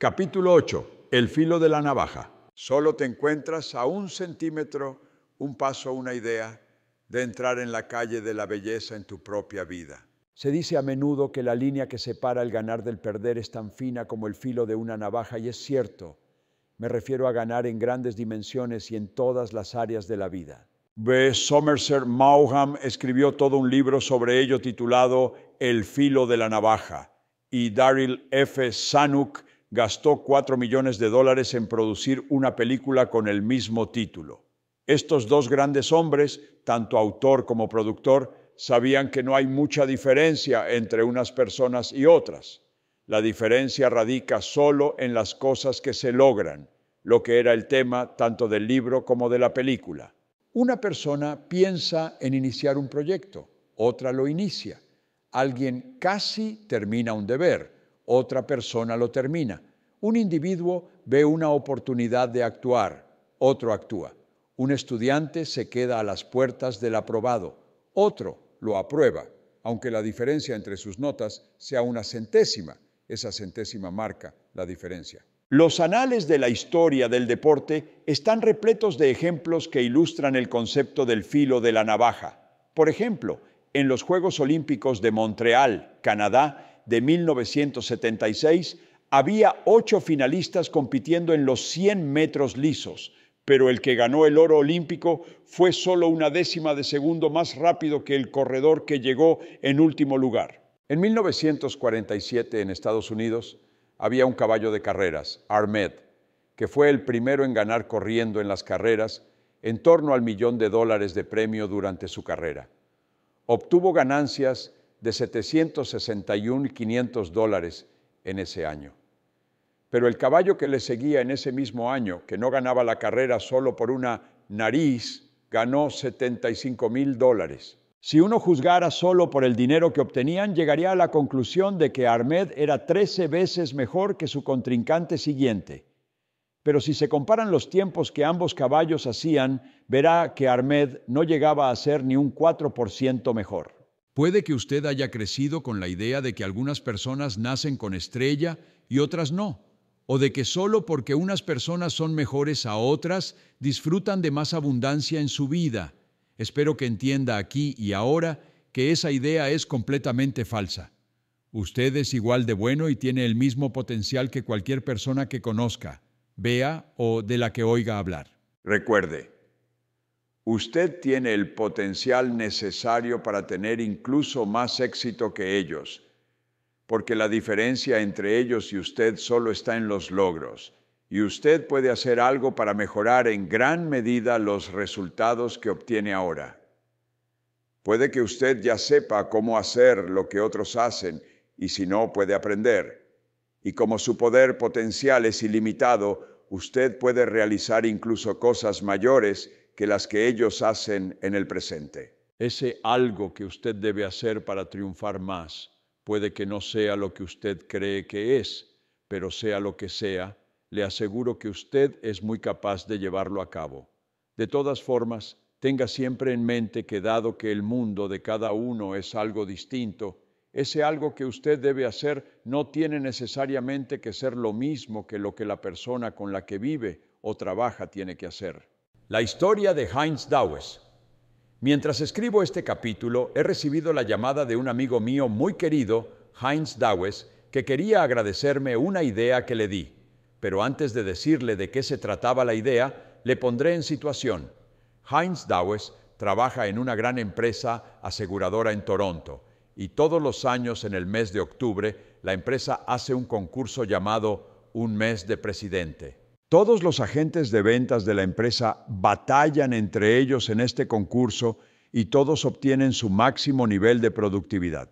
Capítulo 8. El filo de la navaja. Solo te encuentras a un centímetro, un paso, una idea de entrar en la calle de la belleza en tu propia vida. Se dice a menudo que la línea que separa el ganar del perder es tan fina como el filo de una navaja y es cierto. Me refiero a ganar en grandes dimensiones y en todas las áreas de la vida. B. Somerset Maugham escribió todo un libro sobre ello titulado El filo de la navaja y Daryl F. Sanuk gastó 4 millones de dólares en producir una película con el mismo título. Estos dos grandes hombres, tanto autor como productor, sabían que no hay mucha diferencia entre unas personas y otras. La diferencia radica solo en las cosas que se logran, lo que era el tema tanto del libro como de la película. Una persona piensa en iniciar un proyecto, otra lo inicia. Alguien casi termina un deber, otra persona lo termina. Un individuo ve una oportunidad de actuar, otro actúa. Un estudiante se queda a las puertas del aprobado, otro lo aprueba, aunque la diferencia entre sus notas sea una centésima. Esa centésima marca la diferencia. Los anales de la historia del deporte están repletos de ejemplos que ilustran el concepto del filo de la navaja. Por ejemplo, en los Juegos Olímpicos de Montreal, Canadá, de 1976, había ocho finalistas compitiendo en los 100 metros lisos, pero el que ganó el oro olímpico fue solo una décima de segundo más rápido que el corredor que llegó en último lugar. En 1947 en Estados Unidos había un caballo de carreras, Armed, que fue el primero en ganar corriendo en las carreras en torno al millón de dólares de premio durante su carrera. Obtuvo ganancias de 761.500 dólares en ese año. Pero el caballo que le seguía en ese mismo año, que no ganaba la carrera solo por una nariz, ganó 75 mil dólares. Si uno juzgara solo por el dinero que obtenían, llegaría a la conclusión de que Ahmed era 13 veces mejor que su contrincante siguiente. Pero si se comparan los tiempos que ambos caballos hacían, verá que Ahmed no llegaba a ser ni un 4% mejor. Puede que usted haya crecido con la idea de que algunas personas nacen con estrella y otras no o de que solo porque unas personas son mejores a otras, disfrutan de más abundancia en su vida. Espero que entienda aquí y ahora que esa idea es completamente falsa. Usted es igual de bueno y tiene el mismo potencial que cualquier persona que conozca, vea o de la que oiga hablar. Recuerde, usted tiene el potencial necesario para tener incluso más éxito que ellos porque la diferencia entre ellos y usted solo está en los logros, y usted puede hacer algo para mejorar en gran medida los resultados que obtiene ahora. Puede que usted ya sepa cómo hacer lo que otros hacen, y si no, puede aprender. Y como su poder potencial es ilimitado, usted puede realizar incluso cosas mayores que las que ellos hacen en el presente. Ese algo que usted debe hacer para triunfar más Puede que no sea lo que usted cree que es, pero sea lo que sea, le aseguro que usted es muy capaz de llevarlo a cabo. De todas formas, tenga siempre en mente que dado que el mundo de cada uno es algo distinto, ese algo que usted debe hacer no tiene necesariamente que ser lo mismo que lo que la persona con la que vive o trabaja tiene que hacer. La historia de Heinz Dawes Mientras escribo este capítulo, he recibido la llamada de un amigo mío muy querido, Heinz Dawes, que quería agradecerme una idea que le di. Pero antes de decirle de qué se trataba la idea, le pondré en situación. Heinz Dawes trabaja en una gran empresa aseguradora en Toronto y todos los años en el mes de octubre la empresa hace un concurso llamado Un mes de presidente. Todos los agentes de ventas de la empresa batallan entre ellos en este concurso y todos obtienen su máximo nivel de productividad.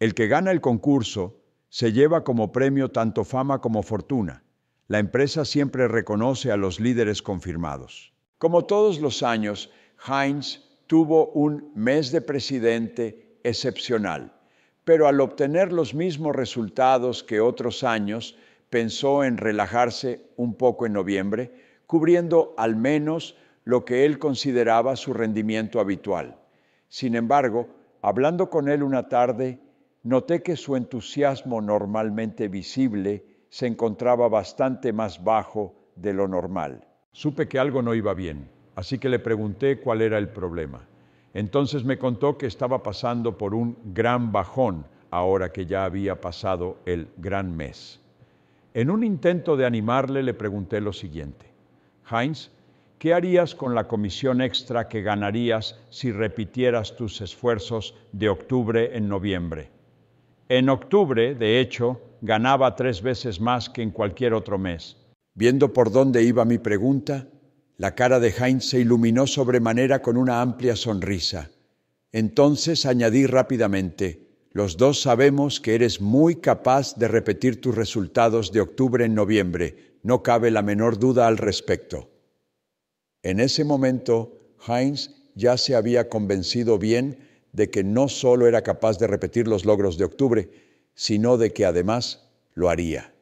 El que gana el concurso se lleva como premio tanto fama como fortuna. La empresa siempre reconoce a los líderes confirmados. Como todos los años, Heinz tuvo un mes de presidente excepcional, pero al obtener los mismos resultados que otros años, pensó en relajarse un poco en noviembre, cubriendo al menos lo que él consideraba su rendimiento habitual. Sin embargo, hablando con él una tarde, noté que su entusiasmo normalmente visible se encontraba bastante más bajo de lo normal. Supe que algo no iba bien, así que le pregunté cuál era el problema. Entonces me contó que estaba pasando por un gran bajón ahora que ya había pasado el gran mes. En un intento de animarle le pregunté lo siguiente. Heinz, ¿qué harías con la comisión extra que ganarías si repitieras tus esfuerzos de octubre en noviembre? En octubre, de hecho, ganaba tres veces más que en cualquier otro mes. Viendo por dónde iba mi pregunta, la cara de Heinz se iluminó sobremanera con una amplia sonrisa. Entonces añadí rápidamente, los dos sabemos que eres muy capaz de repetir tus resultados de octubre en noviembre. No cabe la menor duda al respecto. En ese momento, Heinz ya se había convencido bien de que no solo era capaz de repetir los logros de octubre, sino de que además lo haría.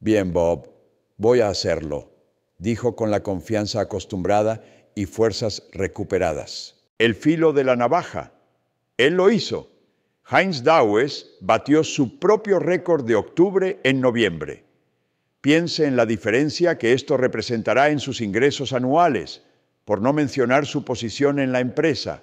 Bien, Bob, voy a hacerlo, dijo con la confianza acostumbrada y fuerzas recuperadas. El filo de la navaja. Él lo hizo. Heinz Dawes batió su propio récord de octubre en noviembre. Piense en la diferencia que esto representará en sus ingresos anuales, por no mencionar su posición en la empresa.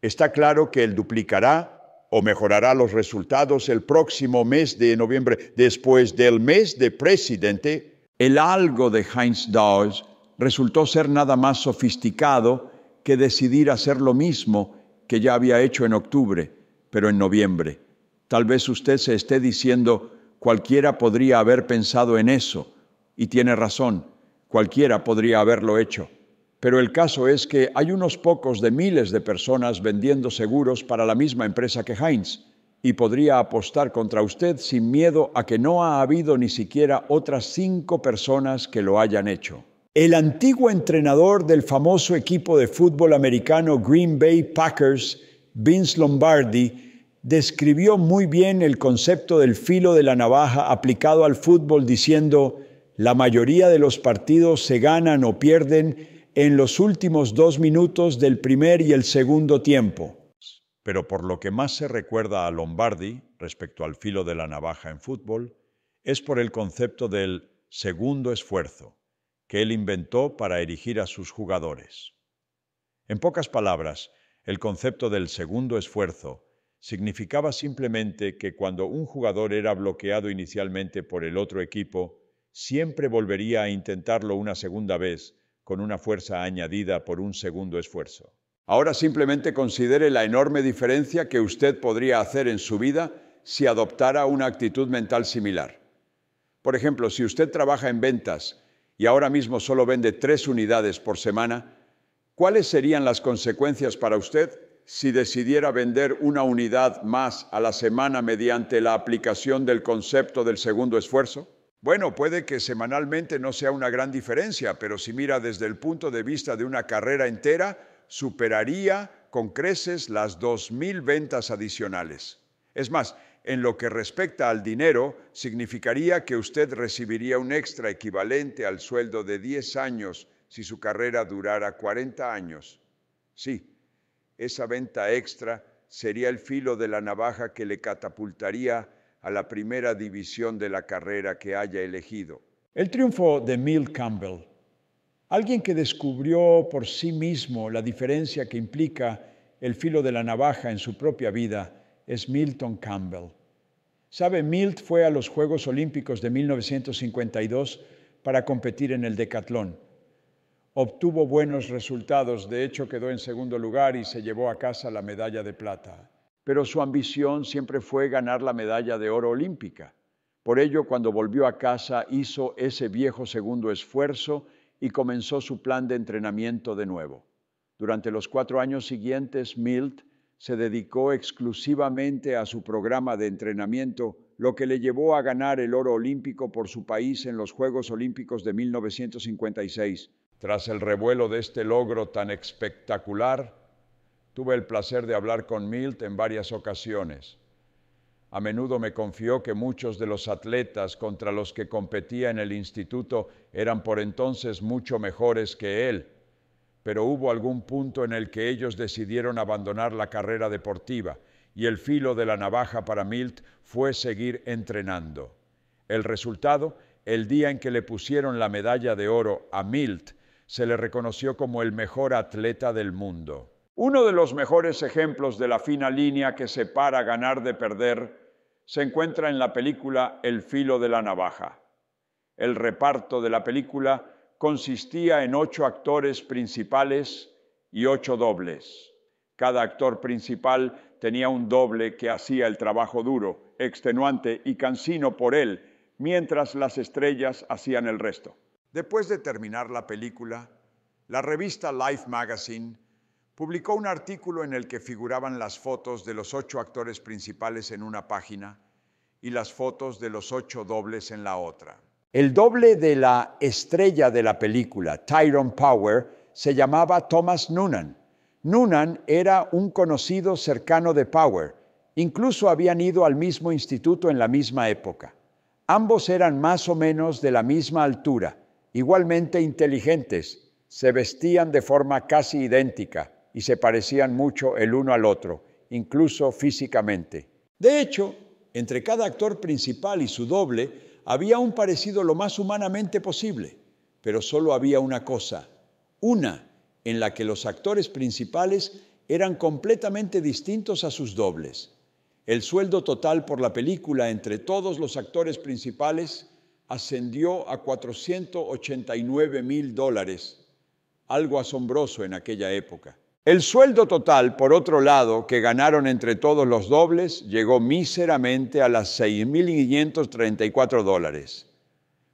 Está claro que él duplicará o mejorará los resultados el próximo mes de noviembre, después del mes de presidente. El algo de Heinz Dawes resultó ser nada más sofisticado que decidir hacer lo mismo que ya había hecho en octubre pero en noviembre. Tal vez usted se esté diciendo, cualquiera podría haber pensado en eso, y tiene razón, cualquiera podría haberlo hecho. Pero el caso es que hay unos pocos de miles de personas vendiendo seguros para la misma empresa que Heinz, y podría apostar contra usted sin miedo a que no ha habido ni siquiera otras cinco personas que lo hayan hecho. El antiguo entrenador del famoso equipo de fútbol americano Green Bay Packers Vince Lombardi describió muy bien el concepto del filo de la navaja aplicado al fútbol diciendo, la mayoría de los partidos se ganan o pierden en los últimos dos minutos del primer y el segundo tiempo. Pero por lo que más se recuerda a Lombardi respecto al filo de la navaja en fútbol, es por el concepto del segundo esfuerzo, que él inventó para erigir a sus jugadores. En pocas palabras, el concepto del segundo esfuerzo significaba simplemente que cuando un jugador era bloqueado inicialmente por el otro equipo, siempre volvería a intentarlo una segunda vez, con una fuerza añadida por un segundo esfuerzo. Ahora simplemente considere la enorme diferencia que usted podría hacer en su vida si adoptara una actitud mental similar. Por ejemplo, si usted trabaja en ventas y ahora mismo solo vende tres unidades por semana, ¿Cuáles serían las consecuencias para usted si decidiera vender una unidad más a la semana mediante la aplicación del concepto del segundo esfuerzo? Bueno, puede que semanalmente no sea una gran diferencia, pero si mira desde el punto de vista de una carrera entera, superaría con creces las 2.000 ventas adicionales. Es más, en lo que respecta al dinero, significaría que usted recibiría un extra equivalente al sueldo de 10 años si su carrera durara 40 años. Sí, esa venta extra sería el filo de la navaja que le catapultaría a la primera división de la carrera que haya elegido. El triunfo de Mill Campbell, alguien que descubrió por sí mismo la diferencia que implica el filo de la navaja en su propia vida, es Milton Campbell. Sabe, Milt fue a los Juegos Olímpicos de 1952 para competir en el decatlón obtuvo buenos resultados, de hecho quedó en segundo lugar y se llevó a casa la medalla de plata. Pero su ambición siempre fue ganar la medalla de oro olímpica. Por ello, cuando volvió a casa, hizo ese viejo segundo esfuerzo y comenzó su plan de entrenamiento de nuevo. Durante los cuatro años siguientes, Milt se dedicó exclusivamente a su programa de entrenamiento, lo que le llevó a ganar el oro olímpico por su país en los Juegos Olímpicos de 1956 tras el revuelo de este logro tan espectacular, tuve el placer de hablar con Milt en varias ocasiones. A menudo me confió que muchos de los atletas contra los que competía en el instituto eran por entonces mucho mejores que él, pero hubo algún punto en el que ellos decidieron abandonar la carrera deportiva y el filo de la navaja para Milt fue seguir entrenando. El resultado, el día en que le pusieron la medalla de oro a Milt se le reconoció como el mejor atleta del mundo. Uno de los mejores ejemplos de la fina línea que separa ganar de perder se encuentra en la película El filo de la navaja. El reparto de la película consistía en ocho actores principales y ocho dobles. Cada actor principal tenía un doble que hacía el trabajo duro, extenuante y cansino por él, mientras las estrellas hacían el resto. Después de terminar la película, la revista Life Magazine publicó un artículo en el que figuraban las fotos de los ocho actores principales en una página y las fotos de los ocho dobles en la otra. El doble de la estrella de la película, Tyrone Power, se llamaba Thomas Noonan. Noonan era un conocido cercano de Power. Incluso habían ido al mismo instituto en la misma época. Ambos eran más o menos de la misma altura igualmente inteligentes, se vestían de forma casi idéntica y se parecían mucho el uno al otro, incluso físicamente. De hecho, entre cada actor principal y su doble había un parecido lo más humanamente posible, pero solo había una cosa, una en la que los actores principales eran completamente distintos a sus dobles. El sueldo total por la película entre todos los actores principales ascendió a 489 mil dólares, algo asombroso en aquella época. El sueldo total, por otro lado, que ganaron entre todos los dobles, llegó míseramente a las 6.534 dólares.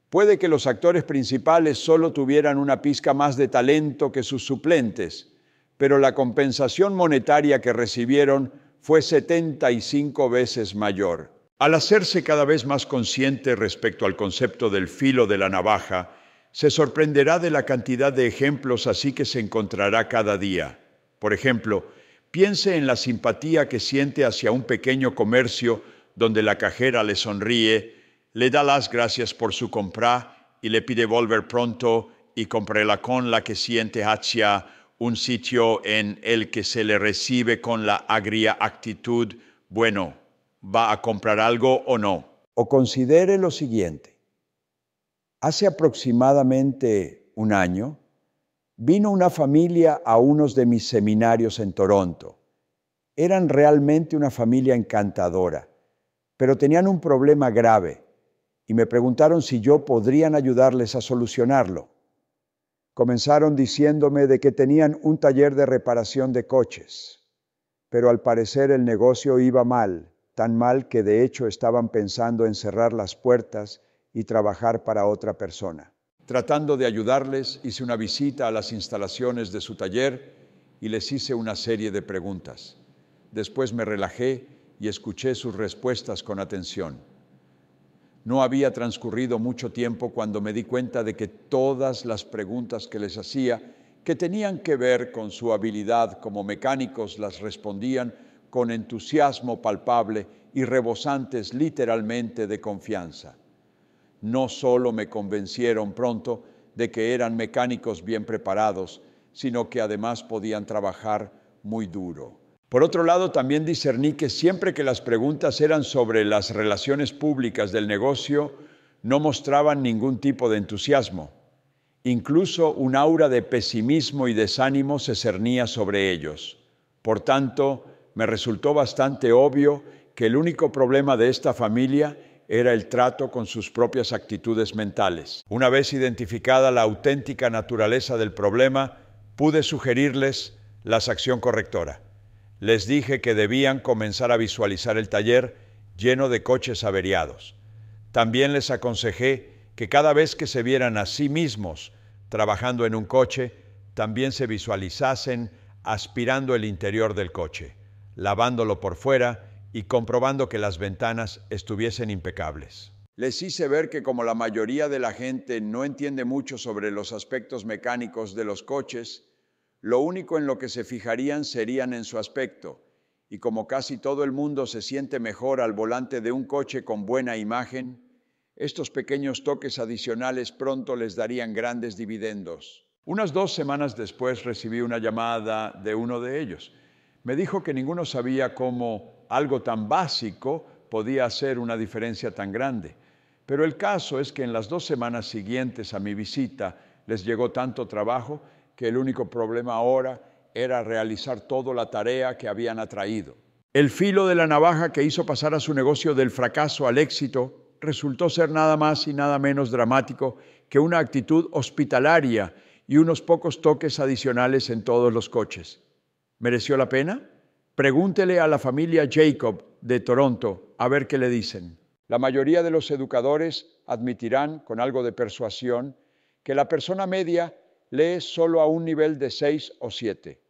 Puede que los actores principales solo tuvieran una pizca más de talento que sus suplentes, pero la compensación monetaria que recibieron fue 75 veces mayor. Al hacerse cada vez más consciente respecto al concepto del filo de la navaja, se sorprenderá de la cantidad de ejemplos así que se encontrará cada día. Por ejemplo, piense en la simpatía que siente hacia un pequeño comercio donde la cajera le sonríe, le da las gracias por su compra y le pide volver pronto y comprarla con la que siente hacia un sitio en el que se le recibe con la agria actitud, bueno, va a comprar algo o no. O considere lo siguiente. Hace aproximadamente un año, vino una familia a unos de mis seminarios en Toronto. Eran realmente una familia encantadora, pero tenían un problema grave y me preguntaron si yo podrían ayudarles a solucionarlo. Comenzaron diciéndome de que tenían un taller de reparación de coches, pero al parecer el negocio iba mal tan mal que de hecho estaban pensando en cerrar las puertas y trabajar para otra persona. Tratando de ayudarles, hice una visita a las instalaciones de su taller y les hice una serie de preguntas. Después me relajé y escuché sus respuestas con atención. No había transcurrido mucho tiempo cuando me di cuenta de que todas las preguntas que les hacía, que tenían que ver con su habilidad como mecánicos, las respondían con entusiasmo palpable y rebosantes literalmente de confianza. No solo me convencieron pronto de que eran mecánicos bien preparados, sino que además podían trabajar muy duro. Por otro lado, también discerní que siempre que las preguntas eran sobre las relaciones públicas del negocio, no mostraban ningún tipo de entusiasmo. Incluso un aura de pesimismo y desánimo se cernía sobre ellos. Por tanto, me resultó bastante obvio que el único problema de esta familia era el trato con sus propias actitudes mentales. Una vez identificada la auténtica naturaleza del problema, pude sugerirles la acción correctora. Les dije que debían comenzar a visualizar el taller lleno de coches averiados. También les aconsejé que cada vez que se vieran a sí mismos trabajando en un coche, también se visualizasen aspirando el interior del coche lavándolo por fuera y comprobando que las ventanas estuviesen impecables. Les hice ver que como la mayoría de la gente no entiende mucho sobre los aspectos mecánicos de los coches, lo único en lo que se fijarían serían en su aspecto, y como casi todo el mundo se siente mejor al volante de un coche con buena imagen, estos pequeños toques adicionales pronto les darían grandes dividendos. Unas dos semanas después recibí una llamada de uno de ellos. Me dijo que ninguno sabía cómo algo tan básico podía hacer una diferencia tan grande. Pero el caso es que en las dos semanas siguientes a mi visita les llegó tanto trabajo que el único problema ahora era realizar toda la tarea que habían atraído. El filo de la navaja que hizo pasar a su negocio del fracaso al éxito resultó ser nada más y nada menos dramático que una actitud hospitalaria y unos pocos toques adicionales en todos los coches. ¿Mereció la pena? Pregúntele a la familia Jacob de Toronto a ver qué le dicen. La mayoría de los educadores admitirán, con algo de persuasión, que la persona media lee solo a un nivel de 6 o 7.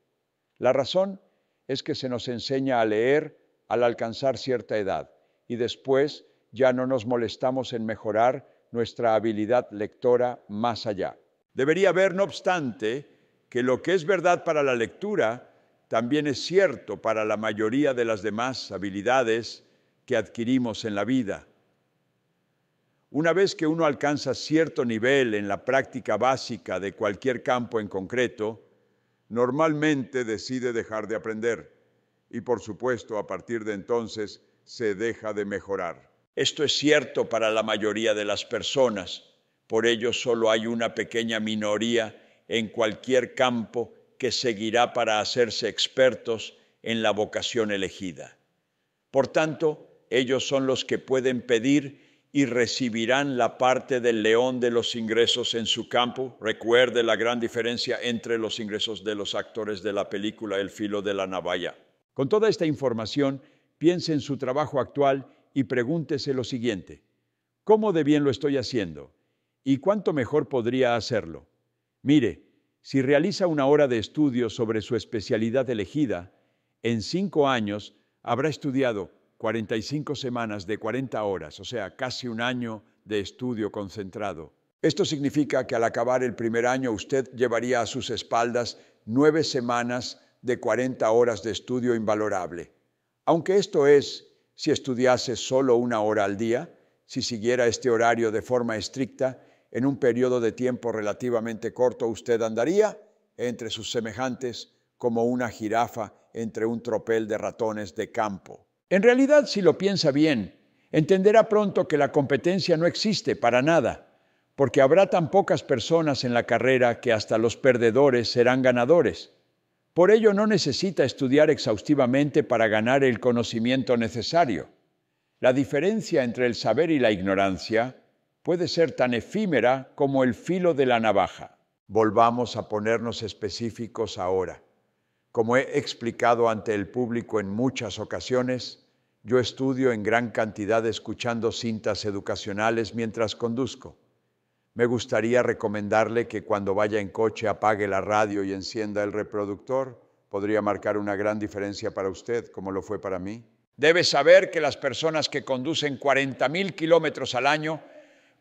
La razón es que se nos enseña a leer al alcanzar cierta edad y después ya no nos molestamos en mejorar nuestra habilidad lectora más allá. Debería haber, no obstante, que lo que es verdad para la lectura también es cierto para la mayoría de las demás habilidades que adquirimos en la vida. Una vez que uno alcanza cierto nivel en la práctica básica de cualquier campo en concreto, normalmente decide dejar de aprender y por supuesto a partir de entonces se deja de mejorar. Esto es cierto para la mayoría de las personas, por ello solo hay una pequeña minoría en cualquier campo que seguirá para hacerse expertos en la vocación elegida. Por tanto, ellos son los que pueden pedir y recibirán la parte del león de los ingresos en su campo. Recuerde la gran diferencia entre los ingresos de los actores de la película El filo de la navalla. Con toda esta información, piense en su trabajo actual y pregúntese lo siguiente. ¿Cómo de bien lo estoy haciendo? ¿Y cuánto mejor podría hacerlo? Mire, si realiza una hora de estudio sobre su especialidad elegida, en cinco años habrá estudiado 45 semanas de 40 horas, o sea, casi un año de estudio concentrado. Esto significa que al acabar el primer año usted llevaría a sus espaldas nueve semanas de 40 horas de estudio invalorable. Aunque esto es, si estudiase solo una hora al día, si siguiera este horario de forma estricta, en un periodo de tiempo relativamente corto usted andaría entre sus semejantes como una jirafa entre un tropel de ratones de campo. En realidad, si lo piensa bien, entenderá pronto que la competencia no existe para nada, porque habrá tan pocas personas en la carrera que hasta los perdedores serán ganadores. Por ello no necesita estudiar exhaustivamente para ganar el conocimiento necesario. La diferencia entre el saber y la ignorancia puede ser tan efímera como el filo de la navaja. Volvamos a ponernos específicos ahora. Como he explicado ante el público en muchas ocasiones, yo estudio en gran cantidad escuchando cintas educacionales mientras conduzco. Me gustaría recomendarle que cuando vaya en coche apague la radio y encienda el reproductor. Podría marcar una gran diferencia para usted, como lo fue para mí. Debe saber que las personas que conducen 40.000 kilómetros al año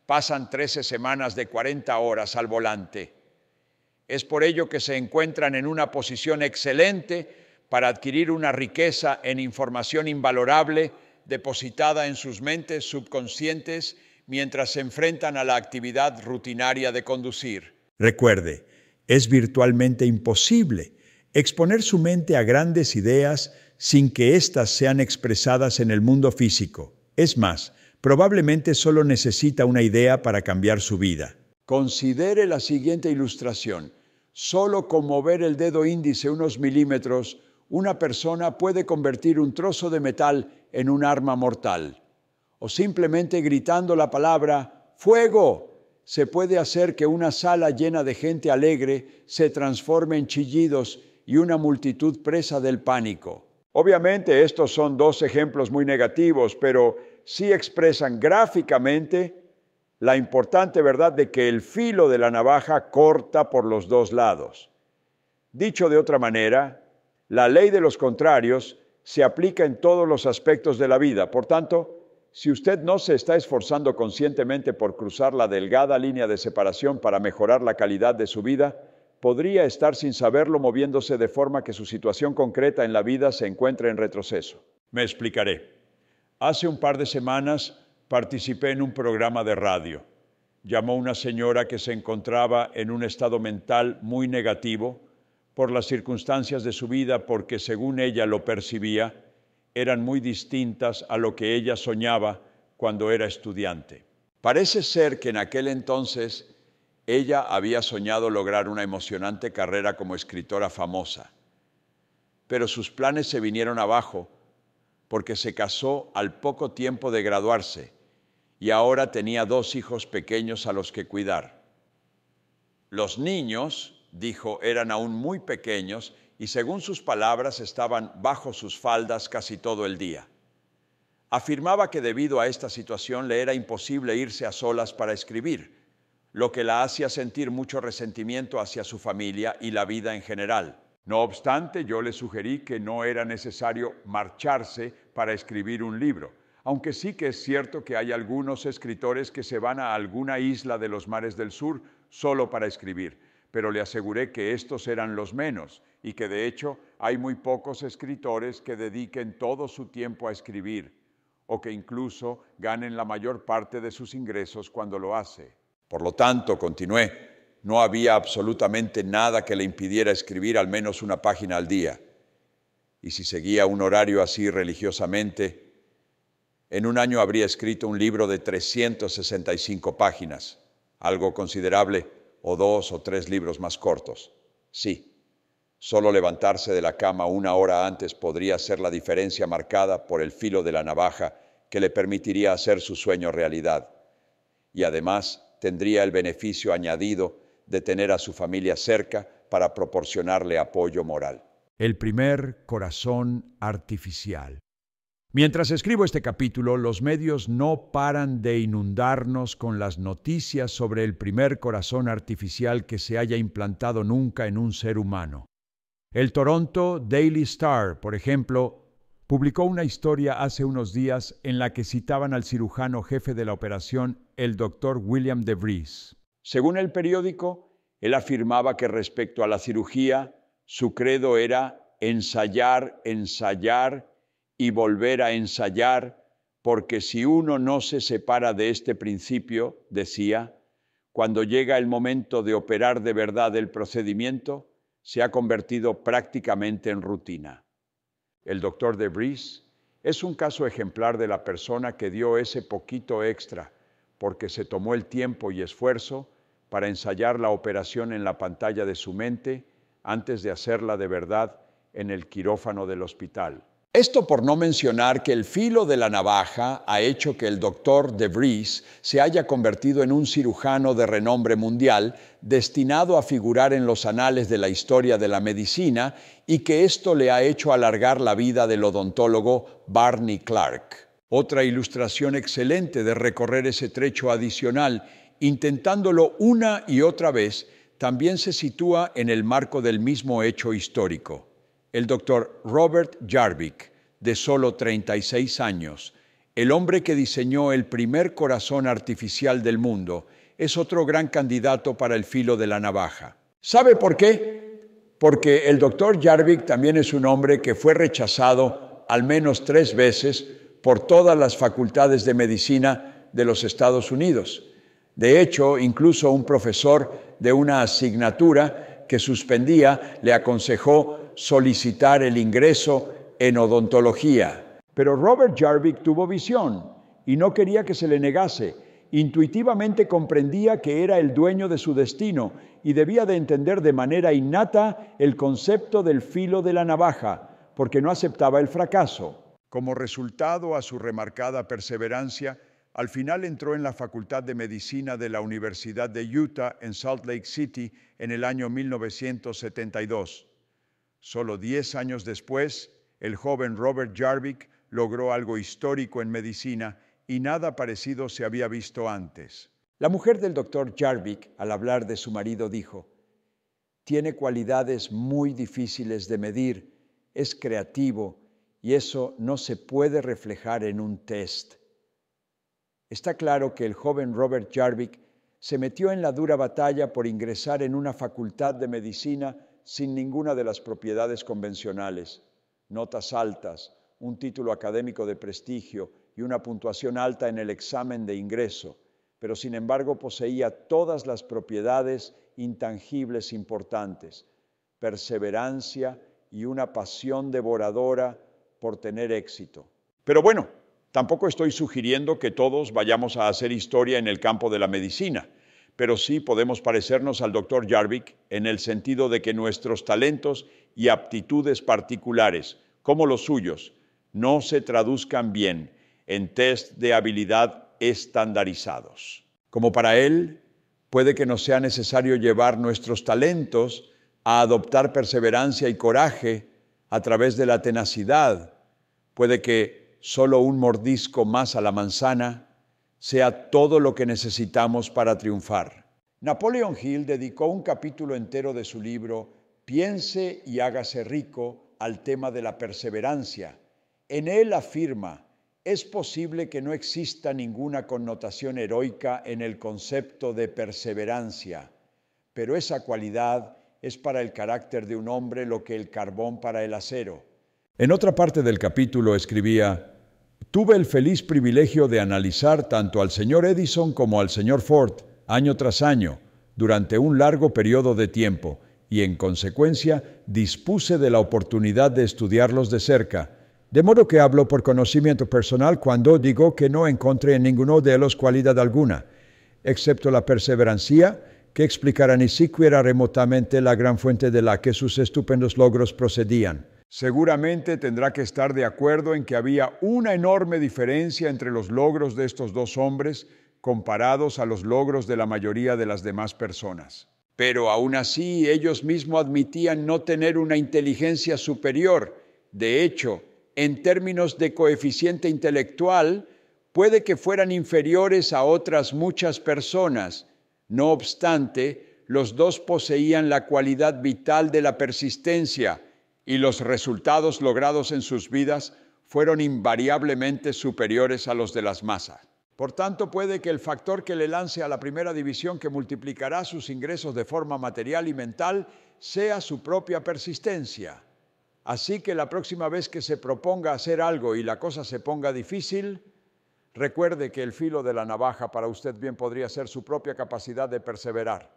pasan 13 semanas de 40 horas al volante. Es por ello que se encuentran en una posición excelente para adquirir una riqueza en información invalorable depositada en sus mentes subconscientes mientras se enfrentan a la actividad rutinaria de conducir. Recuerde, es virtualmente imposible exponer su mente a grandes ideas sin que éstas sean expresadas en el mundo físico. Es más, Probablemente solo necesita una idea para cambiar su vida. Considere la siguiente ilustración. Solo con mover el dedo índice unos milímetros, una persona puede convertir un trozo de metal en un arma mortal. O simplemente gritando la palabra fuego, se puede hacer que una sala llena de gente alegre se transforme en chillidos y una multitud presa del pánico. Obviamente estos son dos ejemplos muy negativos, pero sí expresan gráficamente la importante verdad de que el filo de la navaja corta por los dos lados. Dicho de otra manera, la ley de los contrarios se aplica en todos los aspectos de la vida. Por tanto, si usted no se está esforzando conscientemente por cruzar la delgada línea de separación para mejorar la calidad de su vida, podría estar sin saberlo moviéndose de forma que su situación concreta en la vida se encuentre en retroceso. Me explicaré. Hace un par de semanas participé en un programa de radio. Llamó una señora que se encontraba en un estado mental muy negativo por las circunstancias de su vida porque según ella lo percibía, eran muy distintas a lo que ella soñaba cuando era estudiante. Parece ser que en aquel entonces ella había soñado lograr una emocionante carrera como escritora famosa, pero sus planes se vinieron abajo porque se casó al poco tiempo de graduarse y ahora tenía dos hijos pequeños a los que cuidar. Los niños, dijo, eran aún muy pequeños y según sus palabras estaban bajo sus faldas casi todo el día. Afirmaba que debido a esta situación le era imposible irse a solas para escribir, lo que la hacía sentir mucho resentimiento hacia su familia y la vida en general. No obstante, yo le sugerí que no era necesario marcharse para escribir un libro, aunque sí que es cierto que hay algunos escritores que se van a alguna isla de los mares del sur solo para escribir, pero le aseguré que estos eran los menos y que de hecho hay muy pocos escritores que dediquen todo su tiempo a escribir o que incluso ganen la mayor parte de sus ingresos cuando lo hace. Por lo tanto, continué, no había absolutamente nada que le impidiera escribir al menos una página al día. Y si seguía un horario así religiosamente, en un año habría escrito un libro de 365 páginas, algo considerable, o dos o tres libros más cortos. Sí, solo levantarse de la cama una hora antes podría ser la diferencia marcada por el filo de la navaja que le permitiría hacer su sueño realidad. Y además tendría el beneficio añadido de tener a su familia cerca para proporcionarle apoyo moral. El primer corazón artificial. Mientras escribo este capítulo, los medios no paran de inundarnos con las noticias sobre el primer corazón artificial que se haya implantado nunca en un ser humano. El Toronto Daily Star, por ejemplo, publicó una historia hace unos días en la que citaban al cirujano jefe de la operación, el doctor William DeVries. Según el periódico, él afirmaba que respecto a la cirugía, su credo era ensayar, ensayar y volver a ensayar, porque si uno no se separa de este principio, decía, cuando llega el momento de operar de verdad el procedimiento, se ha convertido prácticamente en rutina. El doctor de Brice es un caso ejemplar de la persona que dio ese poquito extra, porque se tomó el tiempo y esfuerzo para ensayar la operación en la pantalla de su mente antes de hacerla de verdad en el quirófano del hospital. Esto por no mencionar que el filo de la navaja ha hecho que el doctor De Vries se haya convertido en un cirujano de renombre mundial destinado a figurar en los anales de la historia de la medicina y que esto le ha hecho alargar la vida del odontólogo Barney Clark. Otra ilustración excelente de recorrer ese trecho adicional intentándolo una y otra vez, también se sitúa en el marco del mismo hecho histórico. El doctor Robert Jarvik, de solo 36 años, el hombre que diseñó el primer corazón artificial del mundo, es otro gran candidato para el filo de la navaja. ¿Sabe por qué? Porque el doctor Jarvik también es un hombre que fue rechazado al menos tres veces por todas las facultades de medicina de los Estados Unidos. De hecho, incluso un profesor de una asignatura que suspendía le aconsejó solicitar el ingreso en odontología. Pero Robert Jarvik tuvo visión y no quería que se le negase. Intuitivamente comprendía que era el dueño de su destino y debía de entender de manera innata el concepto del filo de la navaja, porque no aceptaba el fracaso. Como resultado a su remarcada perseverancia, al final entró en la Facultad de Medicina de la Universidad de Utah en Salt Lake City en el año 1972. Solo 10 años después, el joven Robert Jarvik logró algo histórico en medicina y nada parecido se había visto antes. La mujer del doctor Jarvik, al hablar de su marido, dijo, tiene cualidades muy difíciles de medir, es creativo y eso no se puede reflejar en un test. Está claro que el joven Robert Jarvik se metió en la dura batalla por ingresar en una facultad de medicina sin ninguna de las propiedades convencionales. Notas altas, un título académico de prestigio y una puntuación alta en el examen de ingreso, pero sin embargo poseía todas las propiedades intangibles importantes, perseverancia y una pasión devoradora por tener éxito. Pero bueno, Tampoco estoy sugiriendo que todos vayamos a hacer historia en el campo de la medicina, pero sí podemos parecernos al doctor Jarvik en el sentido de que nuestros talentos y aptitudes particulares, como los suyos, no se traduzcan bien en test de habilidad estandarizados. Como para él, puede que nos sea necesario llevar nuestros talentos a adoptar perseverancia y coraje a través de la tenacidad. Puede que solo un mordisco más a la manzana sea todo lo que necesitamos para triunfar. Napoleon Hill dedicó un capítulo entero de su libro Piense y hágase rico al tema de la perseverancia. En él afirma, es posible que no exista ninguna connotación heroica en el concepto de perseverancia, pero esa cualidad es para el carácter de un hombre lo que el carbón para el acero en otra parte del capítulo escribía, Tuve el feliz privilegio de analizar tanto al señor Edison como al señor Ford, año tras año, durante un largo periodo de tiempo, y en consecuencia dispuse de la oportunidad de estudiarlos de cerca, de modo que hablo por conocimiento personal cuando digo que no encontré en ninguno de ellos cualidad alguna, excepto la perseverancia, que explicará ni siquiera remotamente la gran fuente de la que sus estupendos logros procedían. Seguramente tendrá que estar de acuerdo en que había una enorme diferencia entre los logros de estos dos hombres comparados a los logros de la mayoría de las demás personas. Pero aún así ellos mismos admitían no tener una inteligencia superior. De hecho, en términos de coeficiente intelectual, puede que fueran inferiores a otras muchas personas. No obstante, los dos poseían la cualidad vital de la persistencia, y los resultados logrados en sus vidas fueron invariablemente superiores a los de las masas. Por tanto, puede que el factor que le lance a la primera división que multiplicará sus ingresos de forma material y mental sea su propia persistencia. Así que la próxima vez que se proponga hacer algo y la cosa se ponga difícil, recuerde que el filo de la navaja para usted bien podría ser su propia capacidad de perseverar.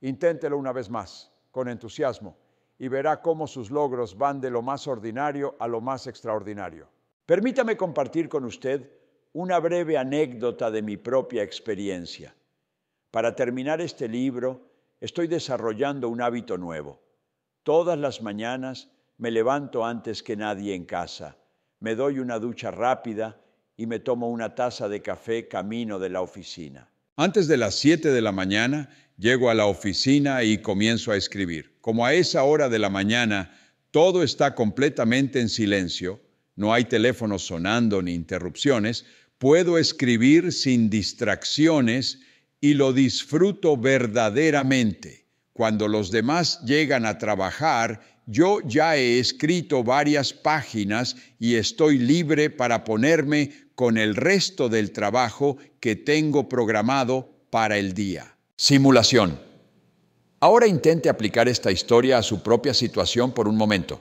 Inténtelo una vez más, con entusiasmo, y verá cómo sus logros van de lo más ordinario a lo más extraordinario. Permítame compartir con usted una breve anécdota de mi propia experiencia. Para terminar este libro, estoy desarrollando un hábito nuevo. Todas las mañanas me levanto antes que nadie en casa, me doy una ducha rápida y me tomo una taza de café camino de la oficina. Antes de las 7 de la mañana llego a la oficina y comienzo a escribir. Como a esa hora de la mañana todo está completamente en silencio, no hay teléfonos sonando ni interrupciones, puedo escribir sin distracciones y lo disfruto verdaderamente. Cuando los demás llegan a trabajar yo ya he escrito varias páginas y estoy libre para ponerme con el resto del trabajo que tengo programado para el día. Simulación. Ahora intente aplicar esta historia a su propia situación por un momento.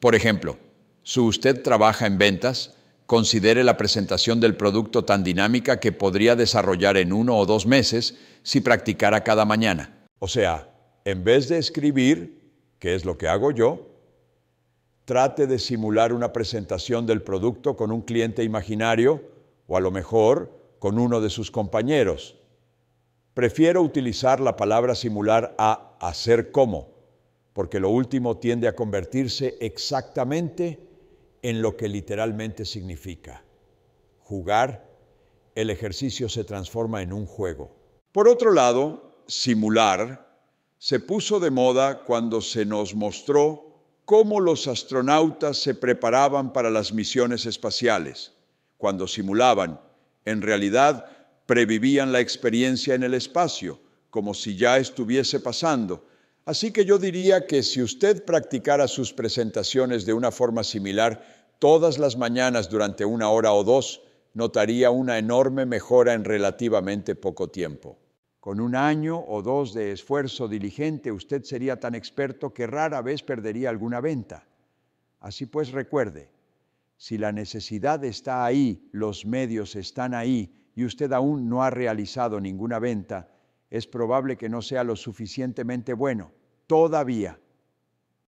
Por ejemplo, si usted trabaja en ventas, considere la presentación del producto tan dinámica que podría desarrollar en uno o dos meses si practicara cada mañana. O sea, en vez de escribir, que es lo que hago yo, trate de simular una presentación del producto con un cliente imaginario o a lo mejor con uno de sus compañeros. Prefiero utilizar la palabra simular a hacer como, porque lo último tiende a convertirse exactamente en lo que literalmente significa. Jugar, el ejercicio se transforma en un juego. Por otro lado, simular se puso de moda cuando se nos mostró cómo los astronautas se preparaban para las misiones espaciales, cuando simulaban, en realidad previvían la experiencia en el espacio, como si ya estuviese pasando. Así que yo diría que si usted practicara sus presentaciones de una forma similar todas las mañanas durante una hora o dos, notaría una enorme mejora en relativamente poco tiempo. Con un año o dos de esfuerzo diligente usted sería tan experto que rara vez perdería alguna venta. Así pues recuerde, si la necesidad está ahí, los medios están ahí y usted aún no ha realizado ninguna venta, es probable que no sea lo suficientemente bueno, todavía.